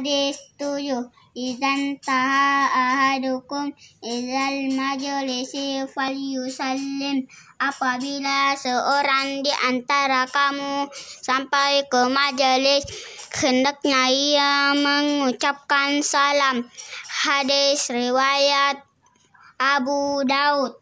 hadis tujuh Izan taha ahadukum izal majalisi fal yusallim Apabila seorang di antara kamu sampai ke majelis Hendaknya ia mengucapkan salam Hadis riwayat Abu Daud